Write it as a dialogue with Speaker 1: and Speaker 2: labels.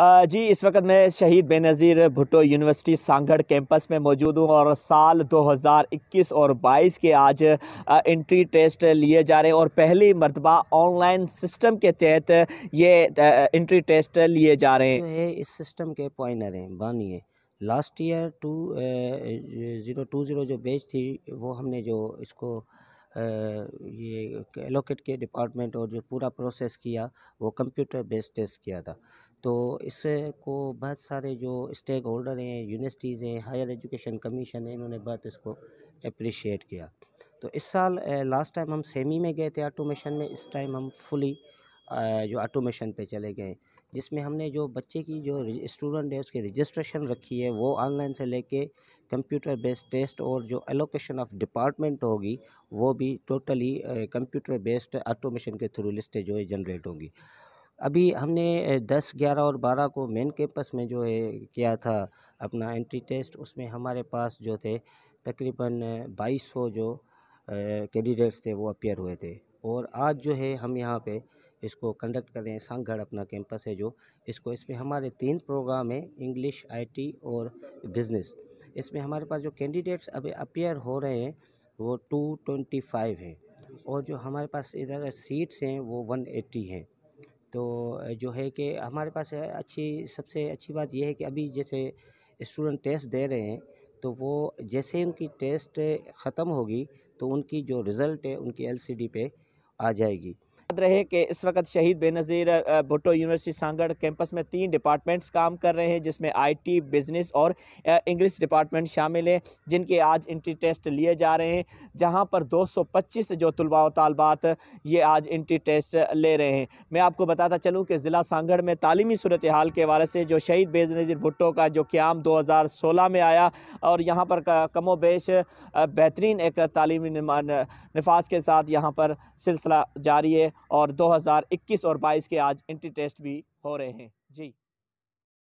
Speaker 1: जी इस वक्त मैं शहीद बेनज़ीर भुट्टो यूनिवर्सिटी सांगढ़ कैंपस में मौजूद हूँ और साल 2021 और 22 के आज इंट्री टेस्ट लिए जा रहे हैं और पहली मरतबा ऑनलाइन सिस्टम के तहत ये इंट्री टेस्ट लिए जा रहे हैं इस सिस्टम के पॉइनर हैं बानी है last year two
Speaker 2: zero two zero जो बेच थी वो हमने जो इसको ये एलोकेट के डिपार्टमेंट और जो पूरा प्रोसेस किया वो कंप्यूटर बेस्ड टेस्ट किया था तो इसको बहुत सारे जो स्टेक होल्डर हैं यूनिवर्सिटीज़ हैं हायर एजुकेशन कमीशन है इन्होंने बहुत इसको अप्रिशिएट किया तो इस साल लास्ट टाइम हम सेमी में गए थे ऑटोमेशन में इस टाइम हम फुली जो ऑटोमेशन पे चले गए जिसमें हमने जो बच्चे की जो स्टूडेंट है उसकी रजिस्ट्रेशन रखी है वो ऑनलाइन से लेके कंप्यूटर बेस्ड टेस्ट और जो एलोकेशन ऑफ डिपार्टमेंट होगी वो भी टोटली कंप्यूटर बेस्ड ऑटोमेशन के थ्रू लिस्टें जो है जनरेट होंगी अभी हमने दस ग्यारह और बारह को मेन कैंपस में जो है किया था अपना एंट्री टेस्ट उसमें हमारे पास जो थे तकरीबन बाईस सौ जो कैंडिडेट्स थे वो अपेयर हुए थे और आज जो है हम यहाँ पे इसको कंडक्ट कर रहे हैं सांगढ़ अपना कैंपस है जो इसको इसमें हमारे तीन प्रोग्राम हैं इंग्लिश आईटी और बिज़नेस इसमें हमारे पास जो कैंडिडेट्स अभी अपेयर हो रहे हैं वो टू ट्वेंटी फाइव हैं और जो हमारे पास इधर सीट्स हैं वो वन एट्टी हैं तो जो है कि हमारे पास अच्छी सबसे अच्छी बात यह है कि अभी जैसे स्टूडेंट टेस्ट दे रहे हैं तो वो जैसे ही उनकी टेस्ट ख़त्म होगी तो उनकी जो रिज़ल्ट है उनकी एलसीडी पे आ जाएगी
Speaker 1: याद रहे कि इस वक्त शहीद बेनज़ीर भुट्टो यूनिवर्सिटी सांगढ़ कैंपस में तीन डिपार्टमेंट्स काम कर रहे हैं जिसमें आईटी बिज़नेस और इंग्लिश डिपार्टमेंट शामिल हैं जिनके आज इंट्री टेस्ट लिए जा रहे हैं जहां पर 225 जो तलबा तलबात ये आज इंट्री टेस्ट ले रहे हैं मैं आपको बताता चलूँ कि ज़िला सांगढ़ में तालीमी सूरत हाल के हवाले से जो शहीद बेनज़ीर भुट्टो का जो क्याम दो हज़ार सोलह में आया और यहाँ पर कमो बेश बेहतरीन एक तालीमी नफाज के साथ यहाँ पर सिलसिला जारी है और 2021 और 22 के आज इंट्री टेस्ट भी हो रहे हैं जी